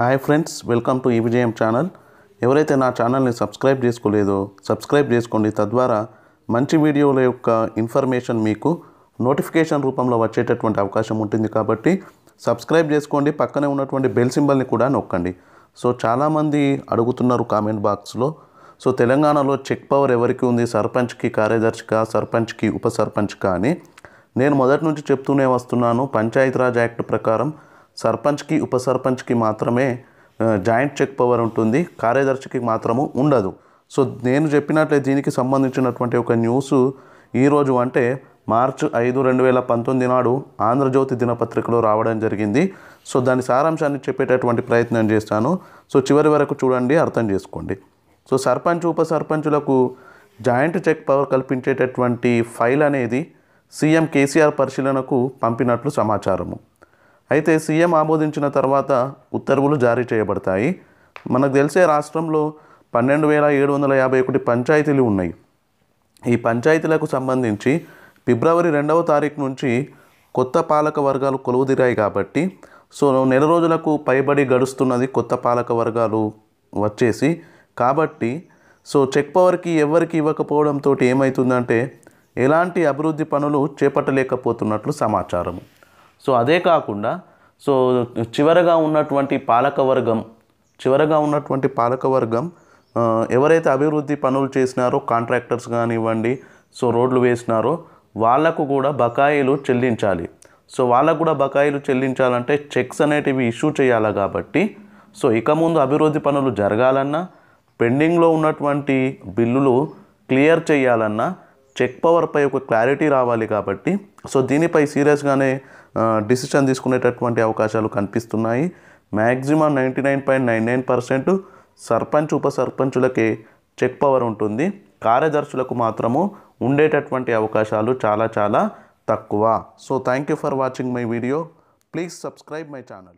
hi friends welcome to Vijayam channel ఎవరైతే నా ఛానల్ని సబ్స్క్రైబ్ చేసుకోలేదో సబ్స్క్రైబ్ చేసుకోండి తద్వారా మంచి వీడియోల యొక్క ఇన్ఫర్మేషన్ మీకు నోటిఫికేషన్ రూపంలో వచ్చేటటువంటి అవకాశం ఉంటుంది కాబట్టి సబ్స్క్రైబ్ చేసుకోండి పక్కనే ఉన్నటువంటి బెల్ సింబల్ని కూడా నొక్కండి సో చాలామంది అడుగుతున్నారు కామెంట్ బాక్స్లో సో తెలంగాణలో చెక్ పవర్ ఎవరికి ఉంది సర్పంచ్కి కార్యదర్శిగా సర్పంచ్కి ఉప సర్పంచ్గా అని నేను మొదటి నుంచి చెప్తూనే వస్తున్నాను పంచాయతీరాజ్ యాక్ట్ ప్రకారం సర్పంచ్కి ఉప సర్పంచ్కి మాత్రమే జాయింట్ చెక్ పవర్ ఉంటుంది కార్యదర్శికి మాత్రము ఉండదు సో నేను చెప్పినట్లే దీనికి సంబంధించినటువంటి ఒక న్యూస్ ఈరోజు అంటే మార్చ్ ఐదు రెండు వేల పంతొమ్మిది నాడు ఆంధ్రజ్యోతి దినపత్రికలో రావడం జరిగింది సో దాని సారాంశాన్ని చెప్పేటటువంటి ప్రయత్నం చేస్తాను సో చివరి వరకు చూడండి అర్థం చేసుకోండి సో సర్పంచ్ ఉప సర్పంచులకు జాయింట్ చెక్ పవర్ కల్పించేటటువంటి ఫైల్ అనేది సీఎం కేసీఆర్ పరిశీలనకు పంపినట్లు సమాచారము అయితే సీఎం ఆమోదించిన తర్వాత ఉత్తర్వులు జారీ చేయబడతాయి మనకు తెలిసే రాష్ట్రంలో పన్నెండు వేల ఏడు వందల యాభై ఒకటి పంచాయతీలు ఉన్నాయి ఈ పంచాయతీలకు సంబంధించి ఫిబ్రవరి రెండవ తారీఖు నుంచి కొత్త పాలక వర్గాలు కొలువుదిరాయి కాబట్టి సో నెల రోజులకు పైబడి గడుస్తున్నది కొత్త పాలక వర్గాలు వచ్చేసి కాబట్టి సో చెక్ పవర్కి ఎవరికి ఇవ్వకపోవడంతో ఏమవుతుందంటే ఎలాంటి అభివృద్ధి పనులు చేపట్టలేకపోతున్నట్లు సమాచారము సో అదే కాకుండా సో చివరగా ఉన్నటువంటి పాలకవర్గం చివరగా ఉన్నటువంటి పాలకవర్గం ఎవరైతే అభివృద్ధి పనులు చేసినారో కాంట్రాక్టర్స్ కానివ్వండి సో రోడ్లు వేసినారో వాళ్ళకు కూడా బకాయిలు చెల్లించాలి సో వాళ్ళకు కూడా బకాయిలు చెల్లించాలంటే చెక్స్ అనేటివి ఇష్యూ చేయాలి కాబట్టి సో ఇక ముందు అభివృద్ధి పనులు జరగాలన్నా పెండింగ్లో ఉన్నటువంటి బిల్లులు క్లియర్ చేయాలన్నా చెక్ పవర్పై ఒక క్లారిటీ రావాలి కాబట్టి సో దీనిపై సీరియస్గానే డిసిషన్ తీసుకునేటటువంటి అవకాశాలు కనిపిస్తున్నాయి maximum ninety nine point nine nine percent sarpanch ఉప సర్పంచులకే చెక్ పవర్ ఉంటుంది కార్యదర్శులకు మాత్రము ఉండేటటువంటి అవకాశాలు చాలా చాలా తక్కువ so thank you for watching my video please subscribe my channel